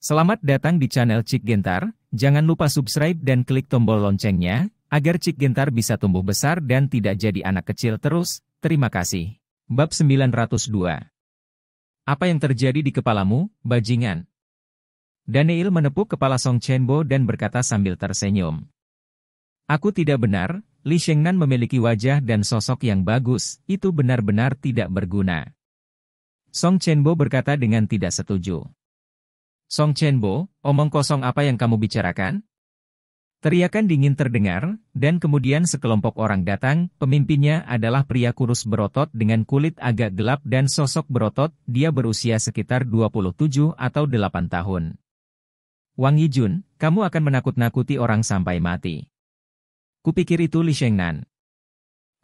Selamat datang di channel Cik Gentar, jangan lupa subscribe dan klik tombol loncengnya, agar Cik Gentar bisa tumbuh besar dan tidak jadi anak kecil terus, terima kasih. Bab 902 Apa yang terjadi di kepalamu, bajingan? Daniel menepuk kepala Song Chenbo dan berkata sambil tersenyum. Aku tidak benar, Li Shengnan memiliki wajah dan sosok yang bagus, itu benar-benar tidak berguna. Song Chenbo berkata dengan tidak setuju. Song Chenbo, omong kosong apa yang kamu bicarakan? Teriakan dingin terdengar, dan kemudian sekelompok orang datang, pemimpinnya adalah pria kurus berotot dengan kulit agak gelap dan sosok berotot, dia berusia sekitar 27 atau 8 tahun. Wang Yijun, kamu akan menakut-nakuti orang sampai mati. Kupikir itu Li Shengnan.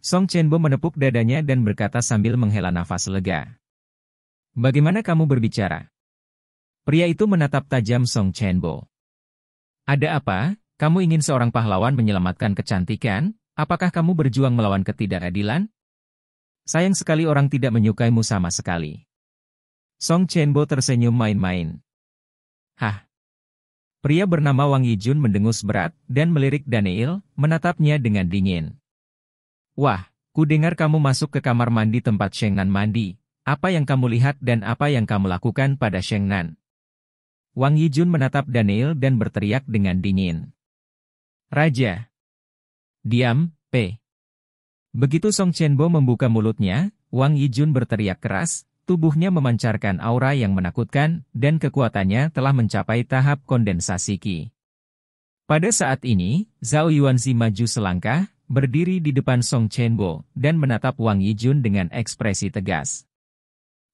Song Chenbo menepuk dadanya dan berkata sambil menghela nafas lega. Bagaimana kamu berbicara? Pria itu menatap tajam Song Chenbo. Ada apa? Kamu ingin seorang pahlawan menyelamatkan kecantikan? Apakah kamu berjuang melawan ketidakadilan? Sayang sekali orang tidak menyukaimu sama sekali. Song Chenbo tersenyum main-main. Hah. Pria bernama Wang Yijun mendengus berat dan melirik Daniel, menatapnya dengan dingin. Wah, ku dengar kamu masuk ke kamar mandi tempat Shengnan mandi. Apa yang kamu lihat dan apa yang kamu lakukan pada Shengnan? Wang Yijun menatap Daniel dan berteriak dengan dingin. Raja. Diam, P. Begitu Song Chenbo membuka mulutnya, Wang Yijun berteriak keras, tubuhnya memancarkan aura yang menakutkan, dan kekuatannya telah mencapai tahap kondensasi Qi. Pada saat ini, Zhao Yuanzi maju selangkah, berdiri di depan Song Chenbo, dan menatap Wang Yijun dengan ekspresi tegas.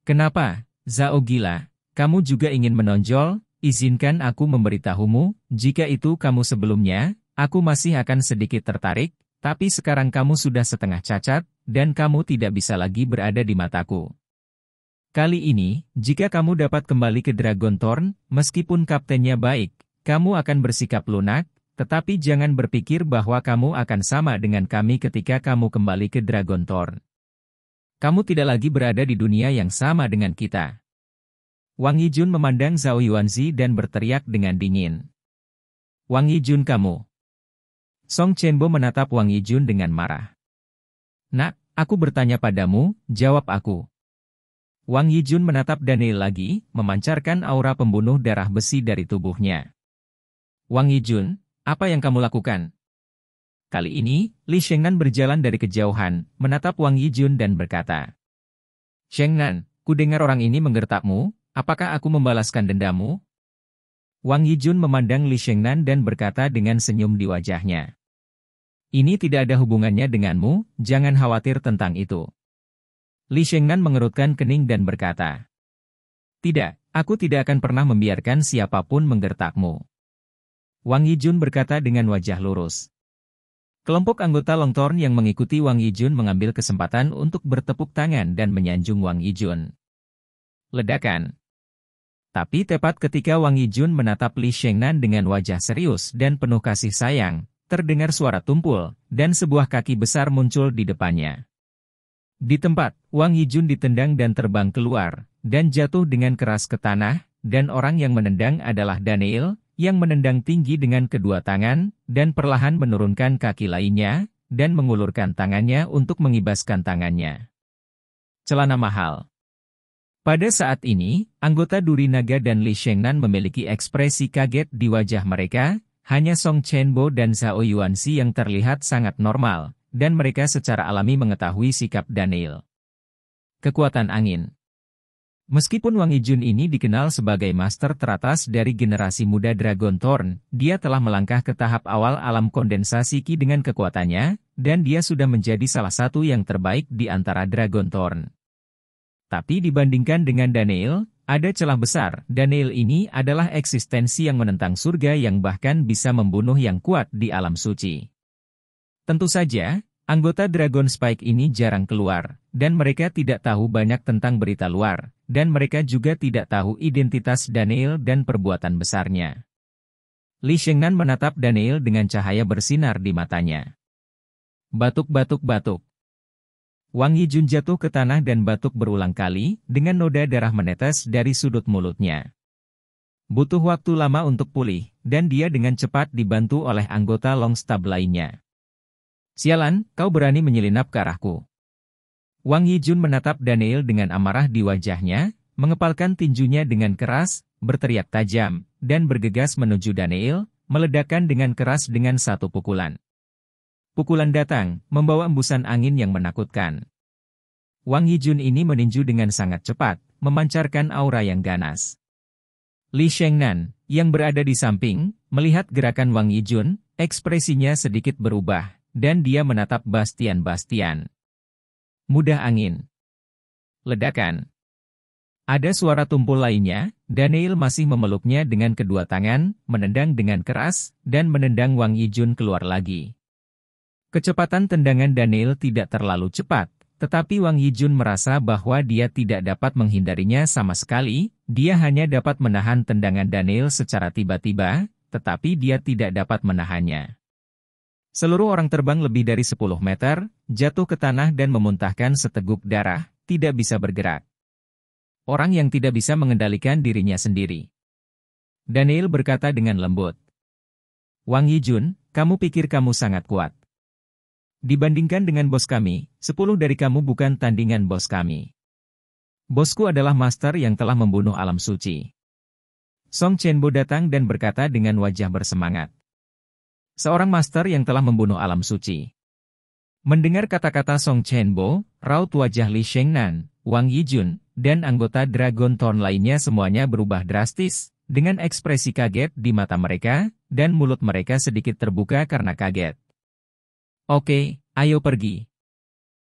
Kenapa, Zhao gila, kamu juga ingin menonjol? Izinkan aku memberitahumu, jika itu kamu sebelumnya, aku masih akan sedikit tertarik, tapi sekarang kamu sudah setengah cacat, dan kamu tidak bisa lagi berada di mataku. Kali ini, jika kamu dapat kembali ke Dragon Thorn, meskipun kaptennya baik, kamu akan bersikap lunak, tetapi jangan berpikir bahwa kamu akan sama dengan kami ketika kamu kembali ke Dragon Thorn. Kamu tidak lagi berada di dunia yang sama dengan kita. Wang Yijun memandang Zhao Yuanzi dan berteriak dengan dingin. Wang Yijun, kamu. Song Chenbo menatap Wang Yijun dengan marah. Nak, aku bertanya padamu, jawab aku. Wang Yijun menatap Daniel lagi, memancarkan aura pembunuh darah besi dari tubuhnya. Wang Yijun, apa yang kamu lakukan? Kali ini, Li Shengnan berjalan dari kejauhan, menatap Wang Yijun dan berkata, Shengnan, ku dengar orang ini menggertakmu, Apakah aku membalaskan dendamu? Wang Yijun memandang Li Shengnan dan berkata dengan senyum di wajahnya. Ini tidak ada hubungannya denganmu, jangan khawatir tentang itu. Li Shengnan mengerutkan kening dan berkata. Tidak, aku tidak akan pernah membiarkan siapapun menggertakmu. Wang Yijun berkata dengan wajah lurus. Kelompok anggota Longtorn yang mengikuti Wang Yijun mengambil kesempatan untuk bertepuk tangan dan menyanjung Wang Yijun. Ledakan tapi tepat ketika Wang Yijun menatap Li Shengnan dengan wajah serius dan penuh kasih sayang, terdengar suara tumpul, dan sebuah kaki besar muncul di depannya. Di tempat, Wang Yijun ditendang dan terbang keluar, dan jatuh dengan keras ke tanah, dan orang yang menendang adalah Daniel, yang menendang tinggi dengan kedua tangan, dan perlahan menurunkan kaki lainnya, dan mengulurkan tangannya untuk mengibaskan tangannya. Celana mahal pada saat ini, anggota Duri Naga dan Li Shengnan memiliki ekspresi kaget di wajah mereka, hanya Song Chenbo dan Zhao Yuanxi yang terlihat sangat normal, dan mereka secara alami mengetahui sikap Daniel. Kekuatan angin Meskipun Wang Yijun ini dikenal sebagai master teratas dari generasi muda Dragon Thorn, dia telah melangkah ke tahap awal alam kondensasi Qi dengan kekuatannya, dan dia sudah menjadi salah satu yang terbaik di antara Dragon Thorn. Tapi dibandingkan dengan Daniel, ada celah besar. Daniel ini adalah eksistensi yang menentang surga yang bahkan bisa membunuh yang kuat di alam suci. Tentu saja, anggota Dragon Spike ini jarang keluar, dan mereka tidak tahu banyak tentang berita luar, dan mereka juga tidak tahu identitas Daniel dan perbuatan besarnya. Li Shengnan menatap Daniel dengan cahaya bersinar di matanya. Batuk-batuk-batuk. Wang Yijun jatuh ke tanah dan batuk berulang kali, dengan noda darah menetes dari sudut mulutnya. Butuh waktu lama untuk pulih, dan dia dengan cepat dibantu oleh anggota Longstab lainnya. Sialan, kau berani menyelinap ke arahku. Wang Yijun menatap Daniel dengan amarah di wajahnya, mengepalkan tinjunya dengan keras, berteriak tajam, dan bergegas menuju Daniel, meledakkan dengan keras dengan satu pukulan. Pukulan datang, membawa embusan angin yang menakutkan. Wang Yijun ini meninju dengan sangat cepat, memancarkan aura yang ganas. Li Shengnan, yang berada di samping, melihat gerakan Wang Yijun, ekspresinya sedikit berubah, dan dia menatap Bastian-Bastian. Mudah angin. Ledakan. Ada suara tumpul lainnya, Daniel masih memeluknya dengan kedua tangan, menendang dengan keras, dan menendang Wang Yijun keluar lagi. Kecepatan tendangan Daniel tidak terlalu cepat, tetapi Wang Yijun merasa bahwa dia tidak dapat menghindarinya sama sekali, dia hanya dapat menahan tendangan Daniel secara tiba-tiba, tetapi dia tidak dapat menahannya. Seluruh orang terbang lebih dari 10 meter, jatuh ke tanah dan memuntahkan seteguk darah, tidak bisa bergerak. Orang yang tidak bisa mengendalikan dirinya sendiri. Daniel berkata dengan lembut, Wang Yijun, kamu pikir kamu sangat kuat. Dibandingkan dengan bos kami, sepuluh dari kamu bukan tandingan bos kami. Bosku adalah master yang telah membunuh alam suci. Song Chenbo datang dan berkata dengan wajah bersemangat. Seorang master yang telah membunuh alam suci. Mendengar kata-kata Song Chenbo, raut wajah Li Shengnan, Wang Yijun, dan anggota Dragon Thorn lainnya semuanya berubah drastis, dengan ekspresi kaget di mata mereka, dan mulut mereka sedikit terbuka karena kaget. Oke, ayo pergi.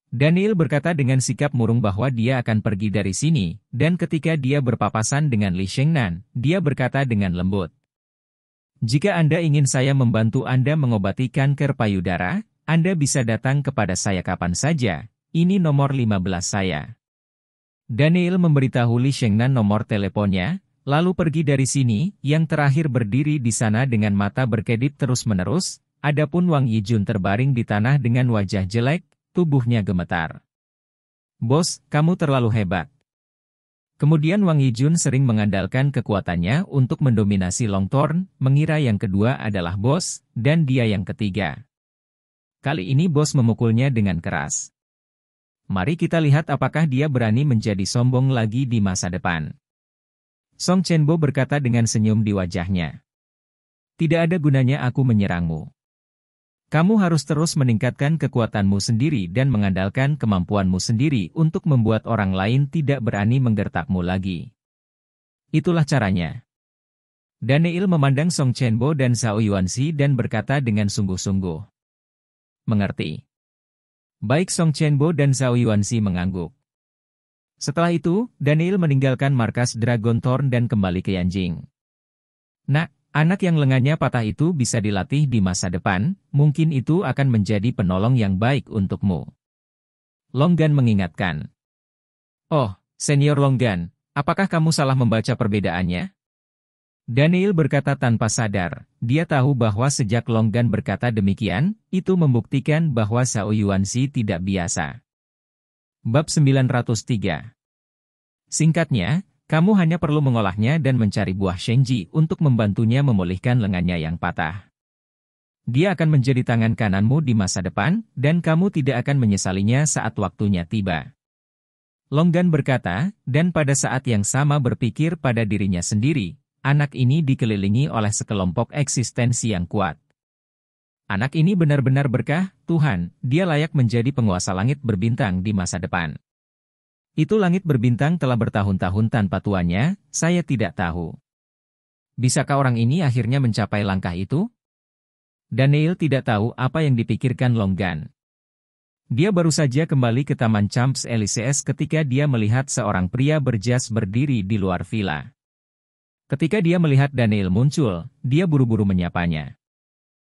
Daniel berkata dengan sikap murung bahwa dia akan pergi dari sini, dan ketika dia berpapasan dengan Li Shengnan, dia berkata dengan lembut. Jika Anda ingin saya membantu Anda mengobati kanker payudara, Anda bisa datang kepada saya kapan saja, ini nomor 15 saya. Daniel memberitahu Li Shengnan nomor teleponnya, lalu pergi dari sini, yang terakhir berdiri di sana dengan mata berkedip terus-menerus, Adapun Wang Yijun terbaring di tanah dengan wajah jelek, tubuhnya gemetar. Bos, kamu terlalu hebat. Kemudian Wang Yijun sering mengandalkan kekuatannya untuk mendominasi Long Thorn, mengira yang kedua adalah bos, dan dia yang ketiga. Kali ini bos memukulnya dengan keras. Mari kita lihat apakah dia berani menjadi sombong lagi di masa depan. Song Chenbo berkata dengan senyum di wajahnya. Tidak ada gunanya aku menyerangmu. Kamu harus terus meningkatkan kekuatanmu sendiri dan mengandalkan kemampuanmu sendiri untuk membuat orang lain tidak berani menggertakmu lagi. Itulah caranya. Daniel memandang Song Chenbo dan Zhao Yuanxi dan berkata dengan sungguh-sungguh. Mengerti. Baik Song Chenbo dan Zhao Yuanxi mengangguk. Setelah itu, Daniel meninggalkan markas Dragon Thorn dan kembali ke Yanjing. Nak, Anak yang lengannya patah itu bisa dilatih di masa depan, mungkin itu akan menjadi penolong yang baik untukmu. Longgan mengingatkan. Oh, senior Longgan, apakah kamu salah membaca perbedaannya? Daniel berkata tanpa sadar, dia tahu bahwa sejak Longgan berkata demikian, itu membuktikan bahwa Sao Yuan Si tidak biasa. Bab 903 Singkatnya, kamu hanya perlu mengolahnya dan mencari buah shenji untuk membantunya memulihkan lengannya yang patah. Dia akan menjadi tangan kananmu di masa depan, dan kamu tidak akan menyesalinya saat waktunya tiba. Longgan berkata, dan pada saat yang sama berpikir pada dirinya sendiri, anak ini dikelilingi oleh sekelompok eksistensi yang kuat. Anak ini benar-benar berkah, Tuhan, dia layak menjadi penguasa langit berbintang di masa depan. Itu langit berbintang telah bertahun-tahun tanpa tuannya, saya tidak tahu. Bisakah orang ini akhirnya mencapai langkah itu? Daniel tidak tahu apa yang dipikirkan Longgan. Dia baru saja kembali ke Taman champs Elysees ketika dia melihat seorang pria berjas berdiri di luar villa. Ketika dia melihat Daniel muncul, dia buru-buru menyapanya.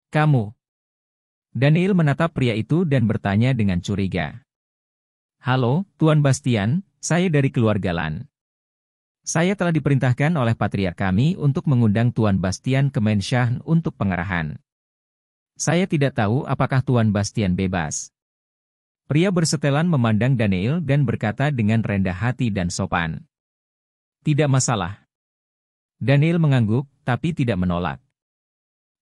Kamu. Daniel menatap pria itu dan bertanya dengan curiga. Halo, Tuan Bastian, saya dari keluarga Lan. Saya telah diperintahkan oleh patriark kami untuk mengundang Tuan Bastian ke Mensyah untuk pengerahan. Saya tidak tahu apakah Tuan Bastian bebas. Pria bersetelan memandang Daniel dan berkata dengan rendah hati dan sopan. Tidak masalah. Daniel mengangguk, tapi tidak menolak.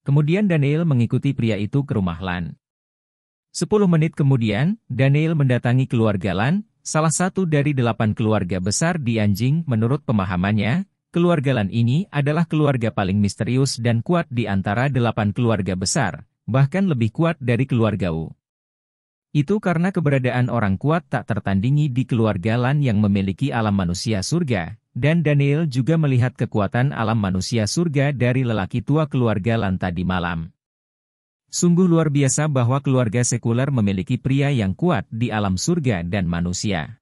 Kemudian Daniel mengikuti pria itu ke rumah Lan. Sepuluh menit kemudian, Daniel mendatangi keluarga Lan, salah satu dari delapan keluarga besar di anjing menurut pemahamannya, keluarga Lan ini adalah keluarga paling misterius dan kuat di antara delapan keluarga besar, bahkan lebih kuat dari keluarga Wu. Itu karena keberadaan orang kuat tak tertandingi di keluarga Lan yang memiliki alam manusia surga, dan Daniel juga melihat kekuatan alam manusia surga dari lelaki tua keluarga Lan tadi malam. Sungguh luar biasa bahwa keluarga sekuler memiliki pria yang kuat di alam surga dan manusia.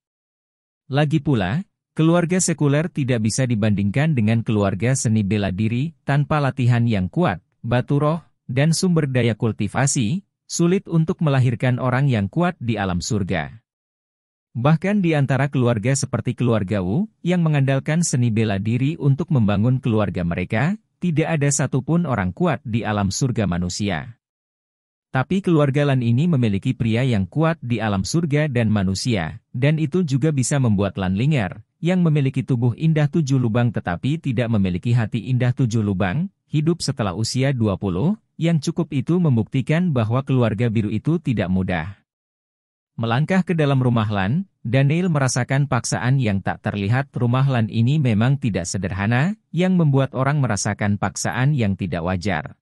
Lagi pula, keluarga sekuler tidak bisa dibandingkan dengan keluarga seni bela diri tanpa latihan yang kuat, batu roh, dan sumber daya kultivasi, sulit untuk melahirkan orang yang kuat di alam surga. Bahkan di antara keluarga seperti keluarga Wu, yang mengandalkan seni bela diri untuk membangun keluarga mereka, tidak ada satupun orang kuat di alam surga manusia. Tapi keluarga Lan ini memiliki pria yang kuat di alam surga dan manusia, dan itu juga bisa membuat Lan Linger, yang memiliki tubuh indah tujuh lubang tetapi tidak memiliki hati indah tujuh lubang, hidup setelah usia 20, yang cukup itu membuktikan bahwa keluarga biru itu tidak mudah. Melangkah ke dalam rumah Lan, Daniel merasakan paksaan yang tak terlihat rumah Lan ini memang tidak sederhana, yang membuat orang merasakan paksaan yang tidak wajar.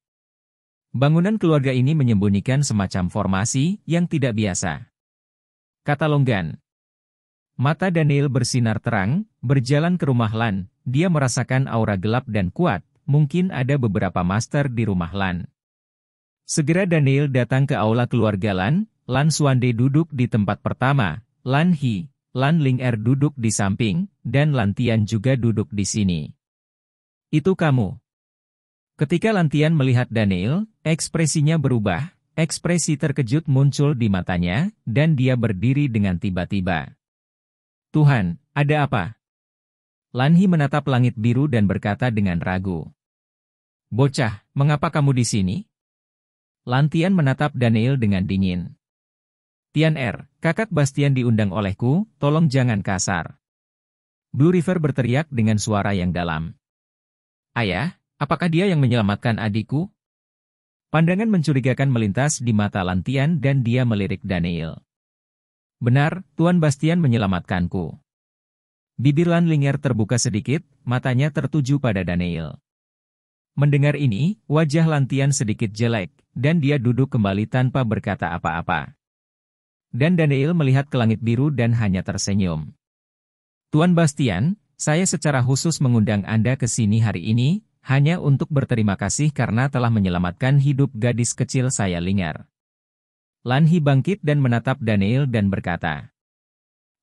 Bangunan keluarga ini menyembunyikan semacam formasi yang tidak biasa. Kata Longgan. Mata Daniel bersinar terang, berjalan ke rumah Lan, dia merasakan aura gelap dan kuat, mungkin ada beberapa master di rumah Lan. Segera Daniel datang ke aula keluarga Lan, Lan Suande duduk di tempat pertama, Lan Hi, Lan Ling Er duduk di samping, dan Lan Tian juga duduk di sini. Itu kamu. Ketika Lantian melihat Daniel, ekspresinya berubah, ekspresi terkejut muncul di matanya, dan dia berdiri dengan tiba-tiba. Tuhan, ada apa? Lanhi menatap langit biru dan berkata dengan ragu. Bocah, mengapa kamu di sini? Lantian menatap Daniel dengan dingin. Tian Er, kakak Bastian diundang olehku, tolong jangan kasar. Blue River berteriak dengan suara yang dalam. Ayah, Apakah dia yang menyelamatkan adikku? Pandangan mencurigakan melintas di mata Lantian dan dia melirik Daniel. Benar, Tuan Bastian menyelamatkanku. Bibir Lan Linger terbuka sedikit, matanya tertuju pada Daniel. Mendengar ini, wajah Lantian sedikit jelek, dan dia duduk kembali tanpa berkata apa-apa. Dan Daniel melihat ke langit biru dan hanya tersenyum. Tuan Bastian, saya secara khusus mengundang Anda ke sini hari ini, hanya untuk berterima kasih karena telah menyelamatkan hidup gadis kecil saya Lingar. Lanhi bangkit dan menatap Daniel dan berkata,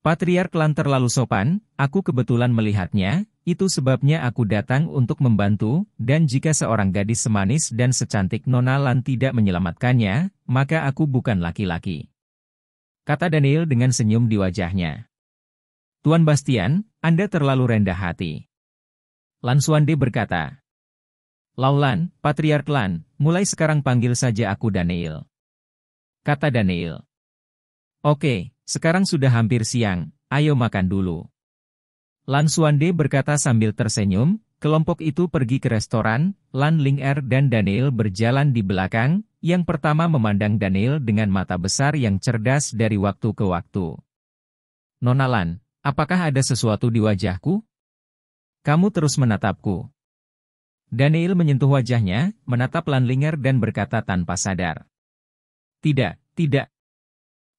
Patriark Lan terlalu sopan, aku kebetulan melihatnya, itu sebabnya aku datang untuk membantu, dan jika seorang gadis semanis dan secantik Nona Lan tidak menyelamatkannya, maka aku bukan laki-laki. Kata Daniel dengan senyum di wajahnya. Tuan Bastian, Anda terlalu rendah hati. Lan Suande berkata, Laulan, patriark Lan, mulai sekarang panggil saja aku Daniel. Kata Daniel. Oke, sekarang sudah hampir siang, ayo makan dulu. Lan Suande berkata sambil tersenyum, kelompok itu pergi ke restoran, Lan Ling Er dan Daniel berjalan di belakang, yang pertama memandang Daniel dengan mata besar yang cerdas dari waktu ke waktu. Nona Lan, apakah ada sesuatu di wajahku? Kamu terus menatapku. Daniel menyentuh wajahnya, menatap Lanlinger dan berkata tanpa sadar. Tidak, tidak.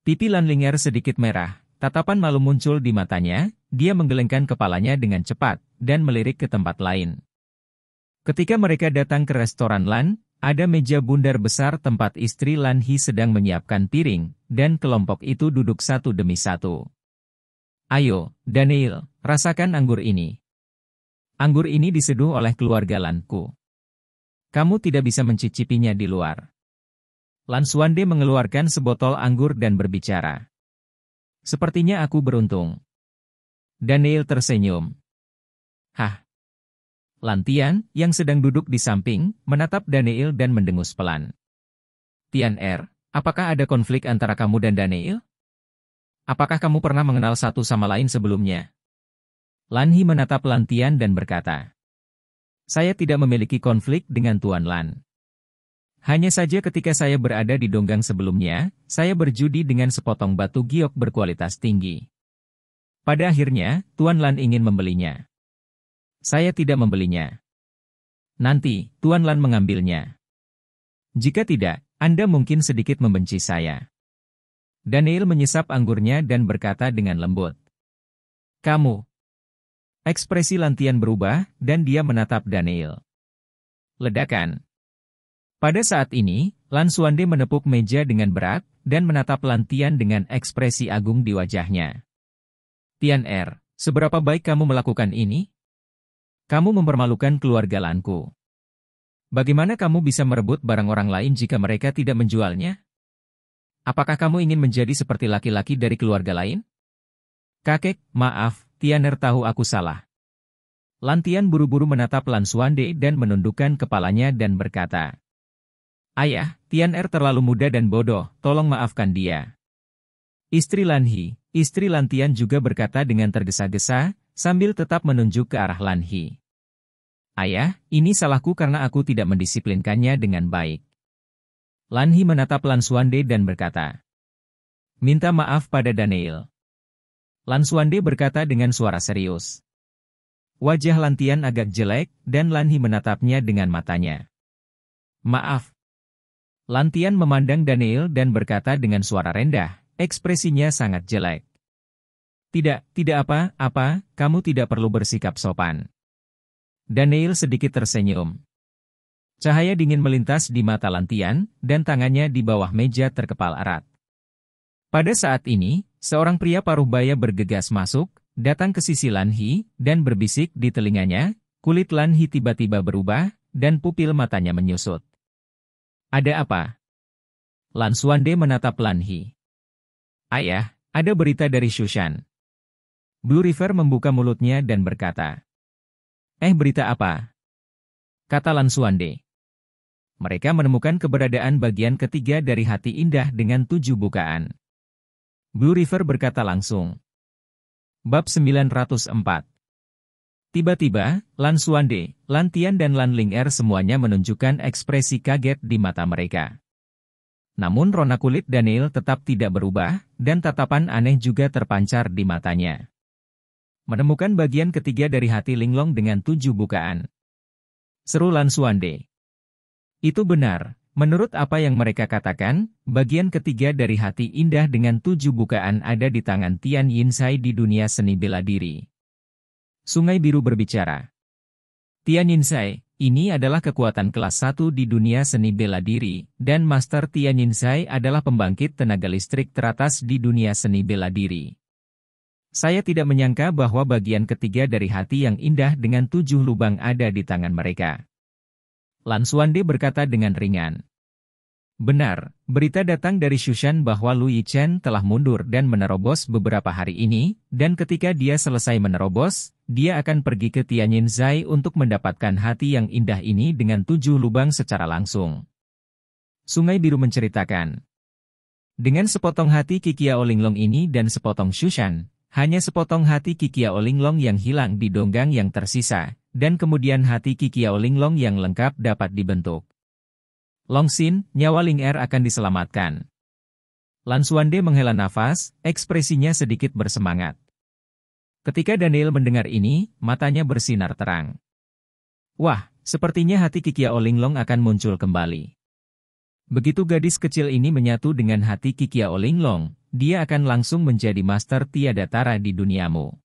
Pipi Lanlinger sedikit merah, tatapan malu muncul di matanya, dia menggelengkan kepalanya dengan cepat, dan melirik ke tempat lain. Ketika mereka datang ke restoran Lan, ada meja bundar besar tempat istri Lan Hi sedang menyiapkan piring, dan kelompok itu duduk satu demi satu. Ayo, Daniel, rasakan anggur ini. Anggur ini diseduh oleh keluarga Lanku. Kamu tidak bisa mencicipinya di luar. Suande mengeluarkan sebotol anggur dan berbicara. Sepertinya aku beruntung. Daniel tersenyum. Hah. Lantian, yang sedang duduk di samping, menatap Daniel dan mendengus pelan. Tian Er, apakah ada konflik antara kamu dan Daniel? Apakah kamu pernah mengenal satu sama lain sebelumnya? Lanhi menatap Lantian dan berkata, Saya tidak memiliki konflik dengan Tuan Lan. Hanya saja ketika saya berada di donggang sebelumnya, saya berjudi dengan sepotong batu giok berkualitas tinggi. Pada akhirnya, Tuan Lan ingin membelinya. Saya tidak membelinya. Nanti, Tuan Lan mengambilnya. Jika tidak, Anda mungkin sedikit membenci saya. Daniel menyesap anggurnya dan berkata dengan lembut. Kamu, Ekspresi Lantian berubah, dan dia menatap Daniel. Ledakan Pada saat ini, Lan Suande menepuk meja dengan berat, dan menatap Lantian dengan ekspresi agung di wajahnya. Tian Er, seberapa baik kamu melakukan ini? Kamu mempermalukan keluarga Lanku. Bagaimana kamu bisa merebut barang orang lain jika mereka tidak menjualnya? Apakah kamu ingin menjadi seperti laki-laki dari keluarga lain? Kakek, maaf, Tianer tahu aku salah. Lantian buru-buru menatap Lan Suande dan menundukkan kepalanya dan berkata, Ayah, Tian'er terlalu muda dan bodoh, tolong maafkan dia. Istri Hi, istri Lantian juga berkata dengan tergesa-gesa, sambil tetap menunjuk ke arah Hi. Ayah, ini salahku karena aku tidak mendisiplinkannya dengan baik. Hi menatap Lan Suande dan berkata, Minta maaf pada Daniel. Lan Suande berkata dengan suara serius. Wajah Lantian agak jelek, dan Lanhi menatapnya dengan matanya. Maaf. Lantian memandang Daniel dan berkata dengan suara rendah, ekspresinya sangat jelek. Tidak, tidak apa-apa, kamu tidak perlu bersikap sopan. Daniel sedikit tersenyum. Cahaya dingin melintas di mata Lantian, dan tangannya di bawah meja terkepal erat. Pada saat ini, Seorang pria paruh baya bergegas masuk, datang ke sisi Lanhi, dan berbisik di telinganya, kulit Lanhi tiba-tiba berubah, dan pupil matanya menyusut. Ada apa? Lan Suande menatap Lanhi. Ayah, ada berita dari Shushan. Blue River membuka mulutnya dan berkata. Eh berita apa? Kata Lan Suande. Mereka menemukan keberadaan bagian ketiga dari hati indah dengan tujuh bukaan. Blue River berkata langsung. Bab 904 Tiba-tiba, Lan Suande, Lan Tian dan Lan Ling Er semuanya menunjukkan ekspresi kaget di mata mereka. Namun rona kulit Daniel tetap tidak berubah, dan tatapan aneh juga terpancar di matanya. Menemukan bagian ketiga dari hati Linglong dengan tujuh bukaan. Seru Lan Suande. Itu benar, Menurut apa yang mereka katakan, bagian ketiga dari hati indah dengan tujuh bukaan ada di tangan Tian Yinsai di dunia seni bela diri. Sungai Biru berbicara. Tian Yinsai, ini adalah kekuatan kelas satu di dunia seni bela diri, dan Master Tian Yinsai adalah pembangkit tenaga listrik teratas di dunia seni bela diri. Saya tidak menyangka bahwa bagian ketiga dari hati yang indah dengan tujuh lubang ada di tangan mereka. Suande berkata dengan ringan. Benar, berita datang dari Shushan bahwa Lu Yichen telah mundur dan menerobos beberapa hari ini, dan ketika dia selesai menerobos, dia akan pergi ke Tianyin Zai untuk mendapatkan hati yang indah ini dengan tujuh lubang secara langsung. Sungai Biru menceritakan, Dengan sepotong hati Kikia Olinglong ini dan sepotong Shushan, hanya sepotong hati Kikia Olinglong yang hilang di donggang yang tersisa, dan kemudian hati Kikiao Linglong yang lengkap dapat dibentuk. Longsin, nyawa Ling Er akan diselamatkan. Lansuande menghela nafas, ekspresinya sedikit bersemangat. Ketika Daniel mendengar ini, matanya bersinar terang. Wah, sepertinya hati Kikiao Linglong akan muncul kembali. Begitu gadis kecil ini menyatu dengan hati Kikiao Linglong, dia akan langsung menjadi master tiada tara di duniamu.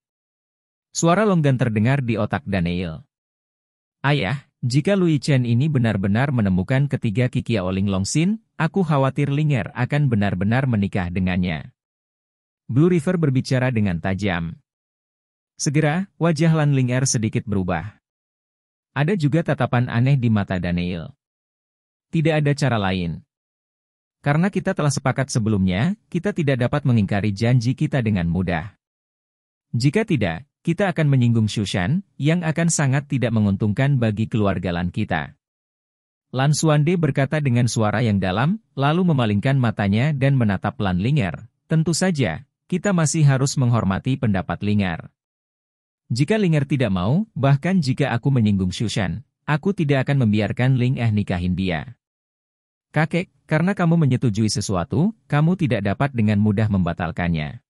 Suara longgan terdengar di otak Daniel. Ayah, jika Lui Chen ini benar-benar menemukan ketiga Kikia Oling Longsin, aku khawatir Linger akan benar-benar menikah dengannya. Blue River berbicara dengan tajam. Segera, wajah Lan Linger sedikit berubah. Ada juga tatapan aneh di mata Daniel. Tidak ada cara lain. Karena kita telah sepakat sebelumnya, kita tidak dapat mengingkari janji kita dengan mudah. Jika tidak, kita akan menyinggung Shushan, yang akan sangat tidak menguntungkan bagi keluarga Lan kita. Lan Suande berkata dengan suara yang dalam, lalu memalingkan matanya dan menatap Lan Linger. Tentu saja, kita masih harus menghormati pendapat Linger. Jika Linger tidak mau, bahkan jika aku menyinggung Shushan, aku tidak akan membiarkan Ling Eh nikahin dia. Kakek, karena kamu menyetujui sesuatu, kamu tidak dapat dengan mudah membatalkannya.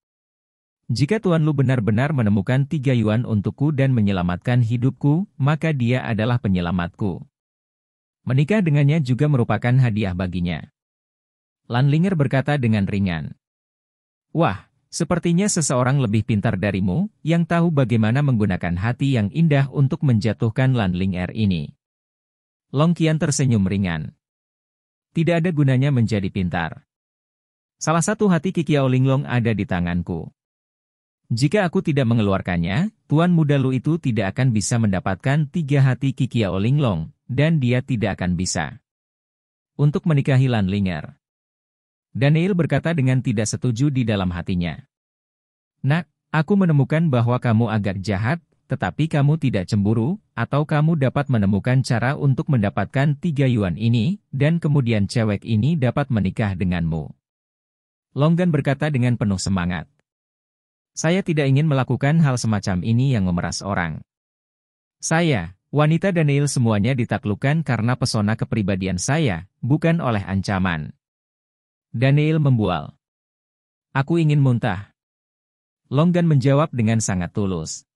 Jika Tuan Lu benar-benar menemukan tiga yuan untukku dan menyelamatkan hidupku, maka dia adalah penyelamatku. Menikah dengannya juga merupakan hadiah baginya. Lan Ling'er berkata dengan ringan. Wah, sepertinya seseorang lebih pintar darimu, yang tahu bagaimana menggunakan hati yang indah untuk menjatuhkan Lan Ling'er ini. Long Qian tersenyum ringan. Tidak ada gunanya menjadi pintar. Salah satu hati Kikiao Linglong ada di tanganku. Jika aku tidak mengeluarkannya, Tuan Muda Lu itu tidak akan bisa mendapatkan tiga hati Kikia Olinglong, dan dia tidak akan bisa untuk menikahi Lan Linger. Daniel berkata dengan tidak setuju di dalam hatinya. Nak, aku menemukan bahwa kamu agak jahat, tetapi kamu tidak cemburu, atau kamu dapat menemukan cara untuk mendapatkan tiga yuan ini, dan kemudian cewek ini dapat menikah denganmu. Longgan berkata dengan penuh semangat. Saya tidak ingin melakukan hal semacam ini yang memeras orang. Saya, wanita Daniel semuanya ditaklukkan karena pesona kepribadian saya, bukan oleh ancaman. Daniel membual. Aku ingin muntah. Longgan menjawab dengan sangat tulus.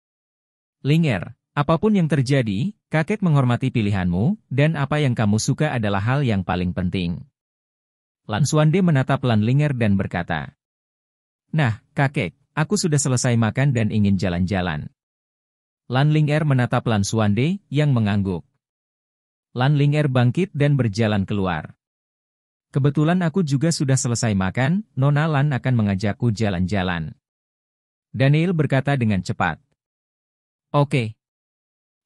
Linger, apapun yang terjadi, kakek menghormati pilihanmu, dan apa yang kamu suka adalah hal yang paling penting. Lan Suande menatap Lan Linger dan berkata, Nah, kakek, Aku sudah selesai makan dan ingin jalan-jalan. Lan Ling Er menatap Lan Suande yang mengangguk. Lan Ling Er bangkit dan berjalan keluar. Kebetulan aku juga sudah selesai makan, Nona Lan akan mengajakku jalan-jalan. Daniel berkata dengan cepat. Oke. Okay.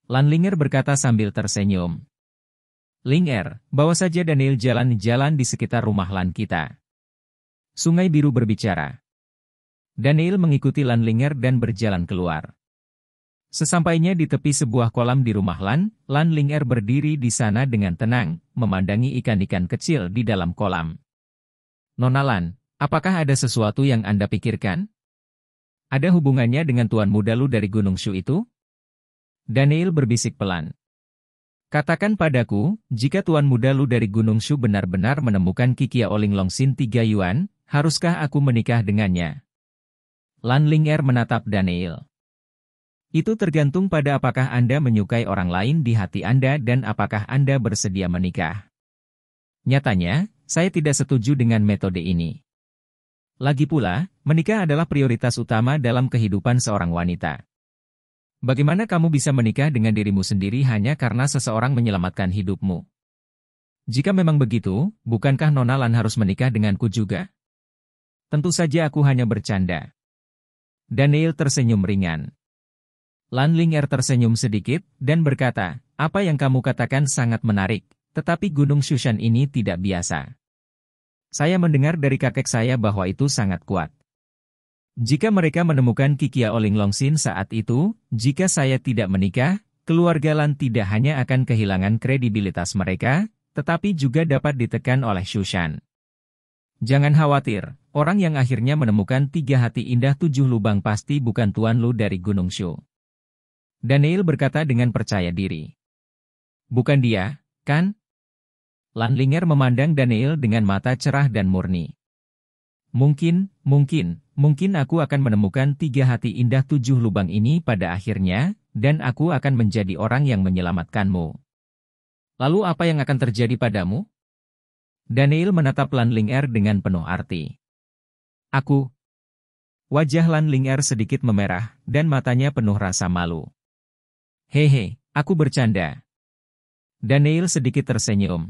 Lan Linger berkata sambil tersenyum. Linger, bawa saja Daniel jalan-jalan di sekitar rumah Lan kita. Sungai Biru berbicara. Daniel mengikuti Lan Ling'er dan berjalan keluar. Sesampainya di tepi sebuah kolam di rumah Lan, Lan Ling'er berdiri di sana dengan tenang, memandangi ikan-ikan kecil di dalam kolam. Nona Lan, apakah ada sesuatu yang Anda pikirkan? Ada hubungannya dengan Tuan Muda Lu dari Gunung Shu itu? Daniel berbisik pelan. Katakan padaku, jika Tuan Muda Lu dari Gunung Shu benar-benar menemukan Kikia Long Sin Tiga Yuan, haruskah aku menikah dengannya? Lan Air er menatap Daniel. Itu tergantung pada apakah Anda menyukai orang lain di hati Anda dan apakah Anda bersedia menikah. Nyatanya, saya tidak setuju dengan metode ini. Lagi pula, menikah adalah prioritas utama dalam kehidupan seorang wanita. Bagaimana kamu bisa menikah dengan dirimu sendiri hanya karena seseorang menyelamatkan hidupmu? Jika memang begitu, bukankah Lan harus menikah denganku juga? Tentu saja aku hanya bercanda. Daniel tersenyum ringan. Lan Ling'er tersenyum sedikit dan berkata, apa yang kamu katakan sangat menarik, tetapi Gunung Shushan ini tidak biasa. Saya mendengar dari kakek saya bahwa itu sangat kuat. Jika mereka menemukan Kikia Oling Longsin saat itu, jika saya tidak menikah, keluarga Lan tidak hanya akan kehilangan kredibilitas mereka, tetapi juga dapat ditekan oleh Shushan. Jangan khawatir, Orang yang akhirnya menemukan tiga hati indah tujuh lubang pasti bukan Tuan Lu dari Gunung Shu. Daniel berkata dengan percaya diri. Bukan dia, kan? Ling'er memandang Daniel dengan mata cerah dan murni. Mungkin, mungkin, mungkin aku akan menemukan tiga hati indah tujuh lubang ini pada akhirnya, dan aku akan menjadi orang yang menyelamatkanmu. Lalu apa yang akan terjadi padamu? Daniel menatap Ling'er dengan penuh arti. Aku. Wajah Lan Ling Er sedikit memerah, dan matanya penuh rasa malu. Hehe, aku bercanda. Daniel sedikit tersenyum.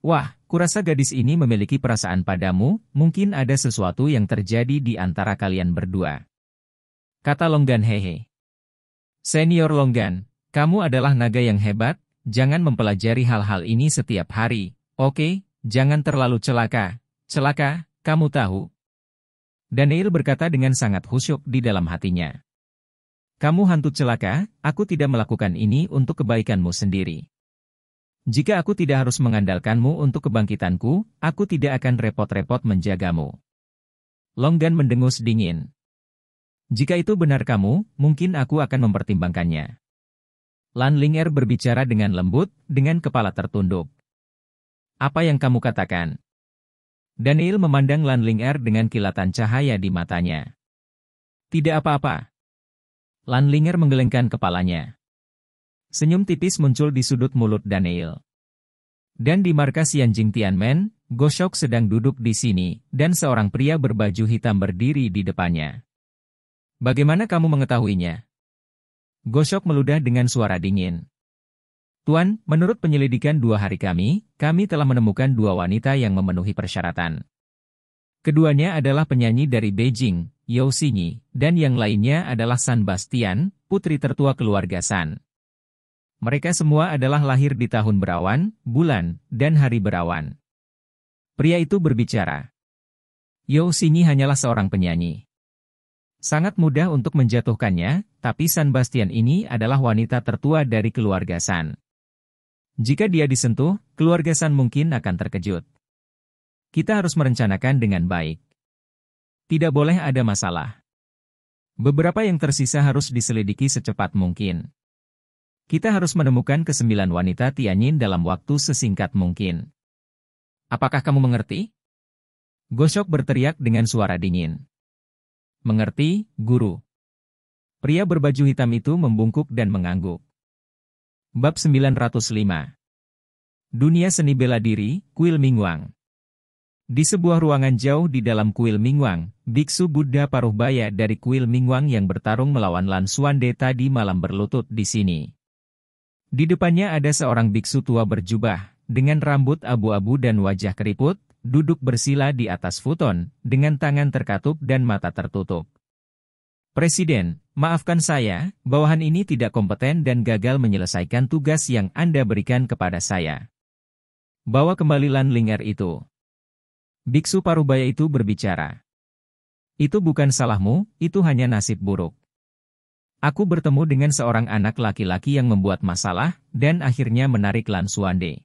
Wah, kurasa gadis ini memiliki perasaan padamu, mungkin ada sesuatu yang terjadi di antara kalian berdua. Kata Longgan hehe. Senior Longgan, kamu adalah naga yang hebat, jangan mempelajari hal-hal ini setiap hari, oke? Jangan terlalu celaka. Celaka, kamu tahu, Daniel berkata dengan sangat khusyuk di dalam hatinya. Kamu hantu celaka, aku tidak melakukan ini untuk kebaikanmu sendiri. Jika aku tidak harus mengandalkanmu untuk kebangkitanku, aku tidak akan repot-repot menjagamu. Longgan mendengus dingin. Jika itu benar kamu, mungkin aku akan mempertimbangkannya. Lan Linger berbicara dengan lembut, dengan kepala tertunduk. Apa yang kamu katakan? Daniel memandang Lanling Er dengan kilatan cahaya di matanya. Tidak apa-apa. Lanlinger menggelengkan kepalanya. Senyum tipis muncul di sudut mulut Daniel. Dan di markas Yanjing Tianmen, Goshok sedang duduk di sini, dan seorang pria berbaju hitam berdiri di depannya. Bagaimana kamu mengetahuinya? Goshok meludah dengan suara dingin. Tuan, menurut penyelidikan dua hari kami, kami telah menemukan dua wanita yang memenuhi persyaratan. Keduanya adalah penyanyi dari Beijing, Yao Xinyi, dan yang lainnya adalah San Bastian, putri tertua keluarga San. Mereka semua adalah lahir di tahun berawan, bulan, dan hari berawan. Pria itu berbicara. Yao Xinyi hanyalah seorang penyanyi. Sangat mudah untuk menjatuhkannya, tapi San Bastian ini adalah wanita tertua dari keluarga San. Jika dia disentuh, keluarga San mungkin akan terkejut. Kita harus merencanakan dengan baik. Tidak boleh ada masalah. Beberapa yang tersisa harus diselidiki secepat mungkin. Kita harus menemukan kesembilan wanita Tianyin dalam waktu sesingkat mungkin. Apakah kamu mengerti? Gosok berteriak dengan suara dingin. Mengerti, guru. Pria berbaju hitam itu membungkuk dan mengangguk. Bab 905 Dunia Seni Bela Diri, Kuil Mingwang Di sebuah ruangan jauh di dalam Kuil Mingwang, Biksu Buddha Paruhbaya dari Kuil Mingwang yang bertarung melawan Lan Suande tadi malam berlutut di sini. Di depannya ada seorang biksu tua berjubah, dengan rambut abu-abu dan wajah keriput, duduk bersila di atas futon, dengan tangan terkatup dan mata tertutup. Presiden, Maafkan saya, bawahan ini tidak kompeten dan gagal menyelesaikan tugas yang Anda berikan kepada saya. Bawa kembali Lan itu. Biksu Parubaya itu berbicara. Itu bukan salahmu, itu hanya nasib buruk. Aku bertemu dengan seorang anak laki-laki yang membuat masalah, dan akhirnya menarik Lan Suande.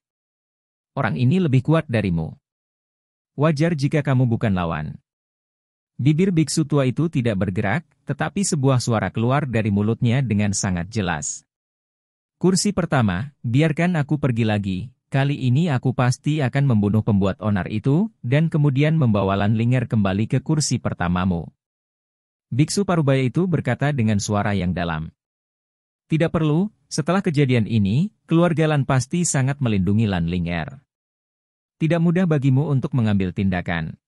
Orang ini lebih kuat darimu. Wajar jika kamu bukan lawan. Bibir biksu tua itu tidak bergerak, tetapi sebuah suara keluar dari mulutnya dengan sangat jelas. Kursi pertama, biarkan aku pergi lagi, kali ini aku pasti akan membunuh pembuat onar itu, dan kemudian membawa Lanlinger kembali ke kursi pertamamu. Biksu Parubaya itu berkata dengan suara yang dalam. Tidak perlu, setelah kejadian ini, keluarga Lan pasti sangat melindungi Lanlinger. Tidak mudah bagimu untuk mengambil tindakan.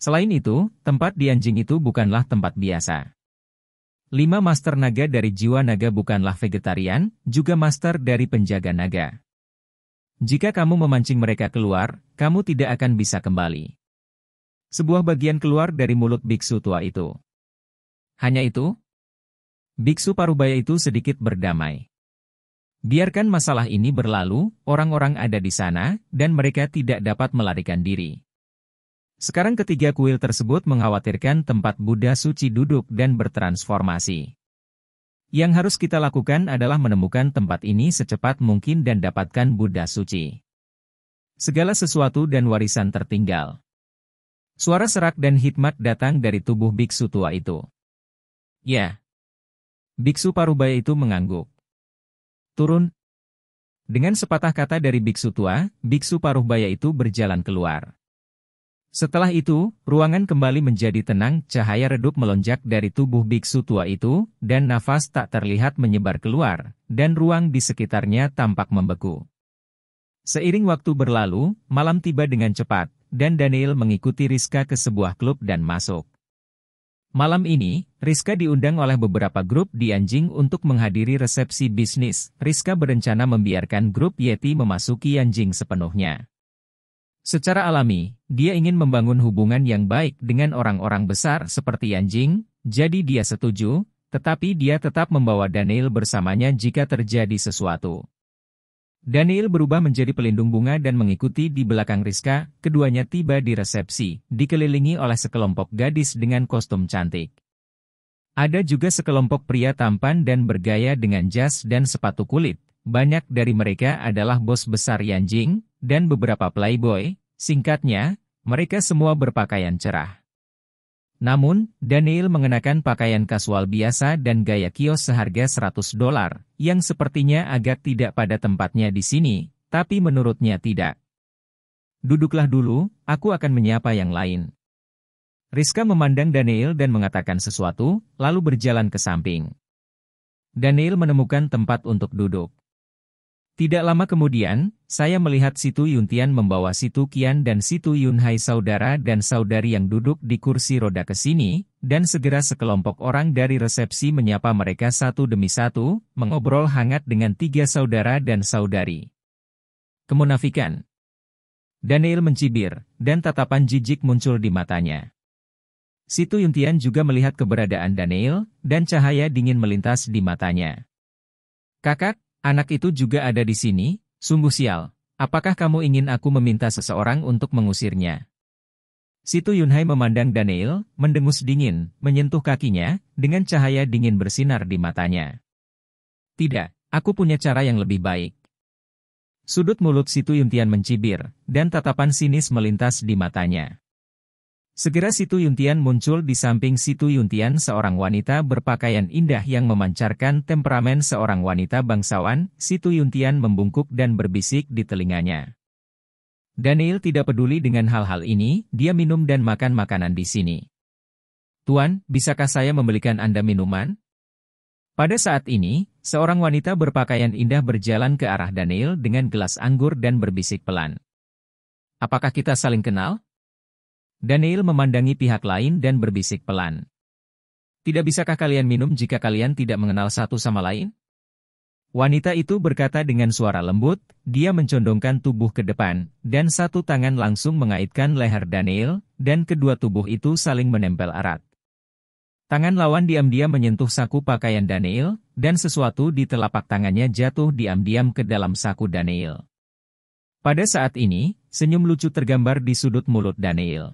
Selain itu, tempat di anjing itu bukanlah tempat biasa. Lima master naga dari jiwa naga bukanlah vegetarian, juga master dari penjaga naga. Jika kamu memancing mereka keluar, kamu tidak akan bisa kembali. Sebuah bagian keluar dari mulut biksu tua itu. Hanya itu? Biksu Parubaya itu sedikit berdamai. Biarkan masalah ini berlalu, orang-orang ada di sana, dan mereka tidak dapat melarikan diri. Sekarang ketiga kuil tersebut mengkhawatirkan tempat Buddha suci duduk dan bertransformasi. Yang harus kita lakukan adalah menemukan tempat ini secepat mungkin dan dapatkan Buddha suci. Segala sesuatu dan warisan tertinggal. Suara serak dan hikmat datang dari tubuh biksu tua itu. Ya. Biksu Parubaya itu mengangguk. Turun. Dengan sepatah kata dari biksu tua, biksu Parubaya itu berjalan keluar. Setelah itu, ruangan kembali menjadi tenang, cahaya redup melonjak dari tubuh biksu tua itu, dan nafas tak terlihat menyebar keluar, dan ruang di sekitarnya tampak membeku. Seiring waktu berlalu, malam tiba dengan cepat, dan Daniel mengikuti Rizka ke sebuah klub dan masuk. Malam ini, Rizka diundang oleh beberapa grup di Anjing untuk menghadiri resepsi bisnis. Rizka berencana membiarkan grup Yeti memasuki Anjing sepenuhnya. Secara alami, dia ingin membangun hubungan yang baik dengan orang-orang besar seperti anjing, jadi dia setuju, tetapi dia tetap membawa Daniel bersamanya jika terjadi sesuatu. Daniel berubah menjadi pelindung bunga dan mengikuti di belakang Rizka, keduanya tiba di resepsi, dikelilingi oleh sekelompok gadis dengan kostum cantik. Ada juga sekelompok pria tampan dan bergaya dengan jas dan sepatu kulit, banyak dari mereka adalah bos besar Yanjing, dan beberapa playboy, singkatnya, mereka semua berpakaian cerah. Namun, Daniel mengenakan pakaian kasual biasa dan gaya kios seharga 100 dolar, yang sepertinya agak tidak pada tempatnya di sini, tapi menurutnya tidak. Duduklah dulu, aku akan menyapa yang lain. Rizka memandang Daniel dan mengatakan sesuatu, lalu berjalan ke samping. Daniel menemukan tempat untuk duduk. Tidak lama kemudian, saya melihat Situ Yuntian membawa Situ Kian dan Situ Yunhai saudara dan saudari yang duduk di kursi roda ke sini, dan segera sekelompok orang dari resepsi menyapa mereka satu demi satu, mengobrol hangat dengan tiga saudara dan saudari. Kemunafikan Daniel mencibir, dan tatapan jijik muncul di matanya. Situ Yuntian juga melihat keberadaan Daniel, dan cahaya dingin melintas di matanya. Kakak, Anak itu juga ada di sini, sungguh sial. Apakah kamu ingin aku meminta seseorang untuk mengusirnya? Situ Yunhai memandang Daniel, mendengus dingin, menyentuh kakinya, dengan cahaya dingin bersinar di matanya. Tidak, aku punya cara yang lebih baik. Sudut mulut Situ Yuntian mencibir, dan tatapan sinis melintas di matanya. Segera Situ Yuntian muncul di samping Situ Yuntian seorang wanita berpakaian indah yang memancarkan temperamen seorang wanita bangsawan, Situ Yuntian membungkuk dan berbisik di telinganya. Daniel tidak peduli dengan hal-hal ini, dia minum dan makan makanan di sini. Tuan, bisakah saya membelikan Anda minuman? Pada saat ini, seorang wanita berpakaian indah berjalan ke arah Daniel dengan gelas anggur dan berbisik pelan. Apakah kita saling kenal? Daniel memandangi pihak lain dan berbisik pelan. Tidak bisakah kalian minum jika kalian tidak mengenal satu sama lain? Wanita itu berkata dengan suara lembut, dia mencondongkan tubuh ke depan, dan satu tangan langsung mengaitkan leher Daniel, dan kedua tubuh itu saling menempel erat. Tangan lawan diam-diam menyentuh saku pakaian Daniel, dan sesuatu di telapak tangannya jatuh diam-diam ke dalam saku Daniel. Pada saat ini, senyum lucu tergambar di sudut mulut Daniel.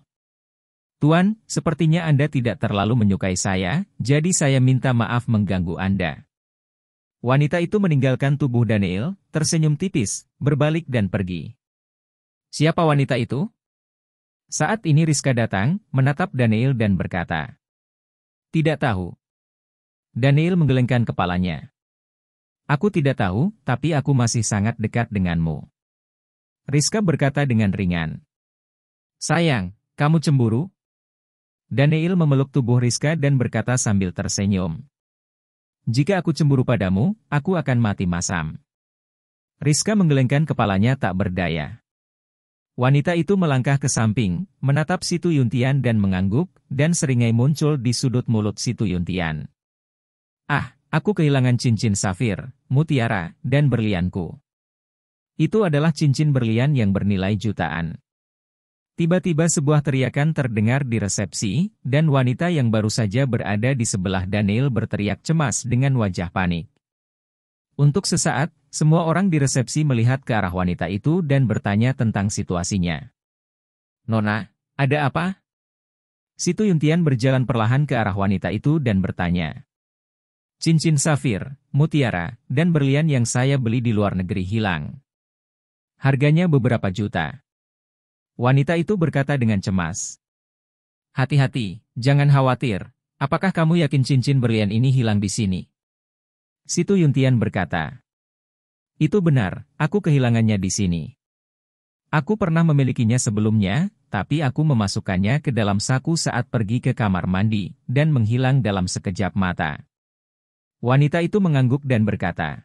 Tuan, sepertinya Anda tidak terlalu menyukai saya, jadi saya minta maaf mengganggu Anda. Wanita itu meninggalkan tubuh Daniel, tersenyum tipis, berbalik dan pergi. Siapa wanita itu? Saat ini Rizka datang, menatap Daniel dan berkata, Tidak tahu. Daniel menggelengkan kepalanya. Aku tidak tahu, tapi aku masih sangat dekat denganmu. Rizka berkata dengan ringan. Sayang, kamu cemburu? Daniel memeluk tubuh Rizka dan berkata sambil tersenyum. Jika aku cemburu padamu, aku akan mati masam. Rizka menggelengkan kepalanya tak berdaya. Wanita itu melangkah ke samping, menatap Situ Yuntian dan mengangguk, dan seringai muncul di sudut mulut Situ Yuntian. Ah, aku kehilangan cincin safir, mutiara, dan berlianku. Itu adalah cincin berlian yang bernilai jutaan. Tiba-tiba sebuah teriakan terdengar di resepsi, dan wanita yang baru saja berada di sebelah Daniel berteriak cemas dengan wajah panik. Untuk sesaat, semua orang di resepsi melihat ke arah wanita itu dan bertanya tentang situasinya. Nona, ada apa? Situ Yuntian berjalan perlahan ke arah wanita itu dan bertanya. Cincin safir, mutiara, dan berlian yang saya beli di luar negeri hilang. Harganya beberapa juta. Wanita itu berkata dengan cemas. Hati-hati, jangan khawatir. Apakah kamu yakin cincin berlian ini hilang di sini? Situ Yuntian berkata. Itu benar, aku kehilangannya di sini. Aku pernah memilikinya sebelumnya, tapi aku memasukkannya ke dalam saku saat pergi ke kamar mandi, dan menghilang dalam sekejap mata. Wanita itu mengangguk dan berkata,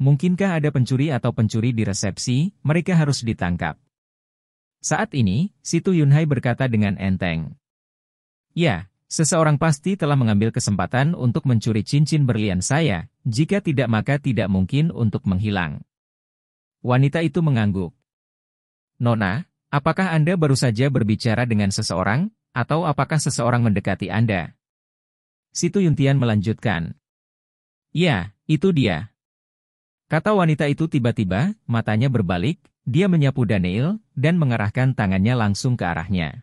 Mungkinkah ada pencuri atau pencuri di resepsi, mereka harus ditangkap. Saat ini, Situ Yunhai berkata dengan enteng. Ya, seseorang pasti telah mengambil kesempatan untuk mencuri cincin berlian saya, jika tidak maka tidak mungkin untuk menghilang. Wanita itu mengangguk. Nona, apakah Anda baru saja berbicara dengan seseorang, atau apakah seseorang mendekati Anda? Situ Yuntian melanjutkan. Ya, itu dia. Kata wanita itu tiba-tiba, matanya berbalik, dia menyapu Daniel dan mengerahkan tangannya langsung ke arahnya.